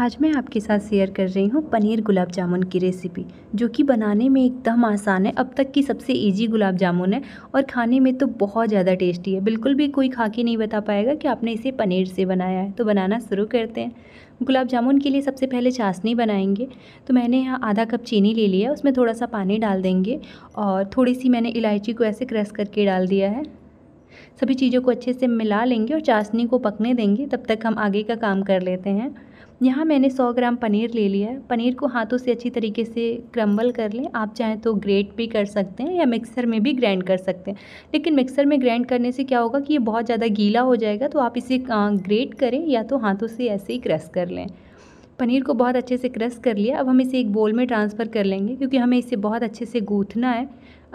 आज मैं आपके साथ शेयर कर रही हूँ पनीर गुलाब जामुन की रेसिपी जो कि बनाने में एकदम आसान है अब तक की सबसे इजी गुलाब जामुन है और खाने में तो बहुत ज़्यादा टेस्टी है बिल्कुल भी कोई खा के नहीं बता पाएगा कि आपने इसे पनीर से बनाया है तो बनाना शुरू करते हैं गुलाब जामुन के लिए सबसे पहले चाशनी बनाएंगे तो मैंने यहाँ आधा कप चीनी ले लिया उसमें थोड़ा सा पानी डाल देंगे और थोड़ी सी मैंने इलायची को ऐसे क्रश करके डाल दिया है सभी चीज़ों को अच्छे से मिला लेंगे और चाशनी को पकने देंगे तब तक हम आगे का काम कर लेते हैं यहाँ मैंने 100 ग्राम पनीर ले लिया है पनीर को हाथों से अच्छी तरीके से क्रम्बल कर लें आप चाहें तो ग्रेट भी कर सकते हैं या मिक्सर में भी ग्राइंड कर सकते हैं लेकिन मिक्सर में ग्राइंड करने से क्या होगा कि ये बहुत ज़्यादा गीला हो जाएगा तो आप इसे ग्रेट करें या तो हाथों से ऐसे ही क्रश कर लें पनीर को बहुत अच्छे से क्रश कर लिया अब हम इसे एक बोल में ट्रांसफ़र कर लेंगे क्योंकि हमें इसे बहुत अच्छे से गूँथना है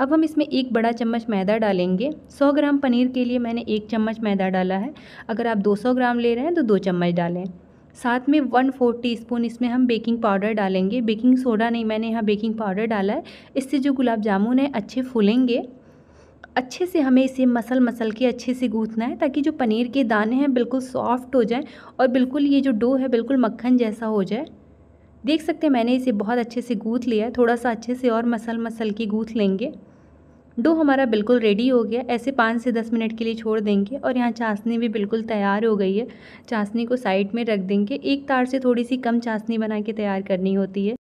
अब हम इसमें एक बड़ा चम्मच मैदा डालेंगे 100 ग्राम पनीर के लिए मैंने एक चम्मच मैदा डाला है अगर आप 200 ग्राम ले रहे हैं तो दो चम्मच डालें साथ में वन फोर टी स्पून इसमें हम बेकिंग पाउडर डालेंगे बेकिंग सोडा नहीं मैंने यहाँ बेकिंग पाउडर डाला है इससे जो गुलाब जामुन है अच्छे फूलेंगे अच्छे से हमें इसे मसल मसल के अच्छे से गूँथना है ताकि जो पनीर के दाने हैं बिल्कुल सॉफ्ट हो जाएं और बिल्कुल ये जो डो है बिल्कुल मक्खन जैसा हो जाए देख सकते हैं मैंने इसे बहुत अच्छे से गूँथ लिया है थोड़ा सा अच्छे से और मसल मसल के गूँथ लेंगे डो हमारा बिल्कुल रेडी हो गया ऐसे पाँच से दस मिनट के लिए छोड़ देंगे और यहाँ चाशनी भी बिल्कुल तैयार हो गई है चाशनी को साइड में रख देंगे एक तार से थोड़ी सी कम चाशनी बना के तैयार करनी होती है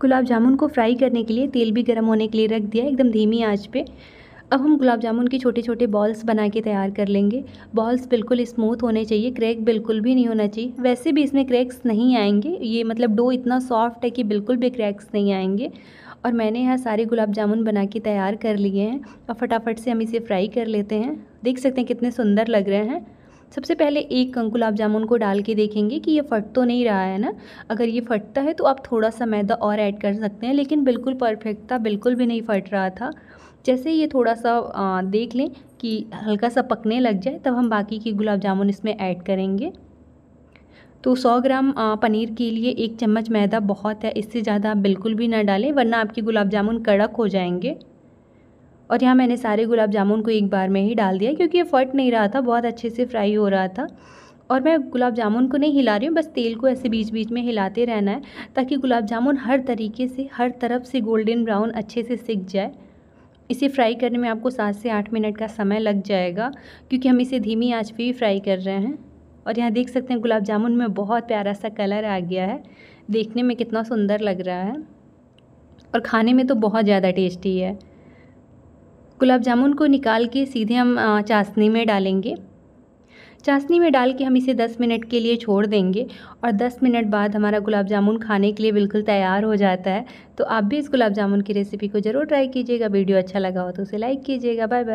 गुलाब जामुन को फ्राई करने के लिए तेल भी गर्म होने के लिए रख दिया एकदम धीमी आँच पर अब हम गुलाब जामुन की छोटे छोटे बॉल्स बना के तैयार कर लेंगे बॉल्स बिल्कुल स्मूथ होने चाहिए क्रैक बिल्कुल भी नहीं होना चाहिए वैसे भी इसमें क्रैक्स नहीं आएंगे ये मतलब डो इतना सॉफ्ट है कि बिल्कुल भी क्रैक्स नहीं आएंगे और मैंने यहाँ सारे गुलाब जामुन बना के तैयार कर लिए हैं और फटाफट से हम इसे फ्राई कर लेते हैं देख सकते हैं कितने सुंदर लग रहे हैं सबसे पहले एक गुलाब जामुन को डाल के देखेंगे कि ये फट तो नहीं रहा है ना अगर ये फटता है तो आप थोड़ा सा मैदा और ऐड कर सकते हैं लेकिन बिल्कुल परफेक्ट था बिल्कुल भी नहीं फट रहा था जैसे ये थोड़ा सा देख लें कि हल्का सा पकने लग जाए तब हम बाकी के गुलाब जामुन इसमें ऐड करेंगे तो 100 ग्राम पनीर के लिए एक चम्मच मैदा बहुत है इससे ज़्यादा आप बिल्कुल भी ना डालें वरना आपके गुलाब जामुन कड़क हो जाएंगे और यहाँ मैंने सारे गुलाब जामुन को एक बार में ही डाल दिया क्योंकि ये फट नहीं रहा था बहुत अच्छे से फ्राई हो रहा था और मैं गुलाब जामुन को नहीं हिला रही हूँ बस तेल को ऐसे बीच बीच में हिलाते रहना है ताकि गुलाब जामुन हर तरीके से हर तरफ से गोल्डन ब्राउन अच्छे से सिक जाए इसे फ्राई करने में आपको सात से आठ मिनट का समय लग जाएगा क्योंकि हम इसे धीमी आंच पर ही फ्राई कर रहे हैं और यहाँ देख सकते हैं गुलाब जामुन में बहुत प्यारा सा कलर आ गया है देखने में कितना सुंदर लग रहा है और खाने में तो बहुत ज़्यादा टेस्टी है गुलाब जामुन को निकाल के सीधे हम चाशनी में डालेंगे चाशनी में डाल के हम इसे 10 मिनट के लिए छोड़ देंगे और 10 मिनट बाद हमारा गुलाब जामुन खाने के लिए बिल्कुल तैयार हो जाता है तो आप भी इस गुलाब जामुन की रेसिपी को ज़रूर ट्राई कीजिएगा वीडियो अच्छा लगा हो तो उसे लाइक कीजिएगा बाय बाय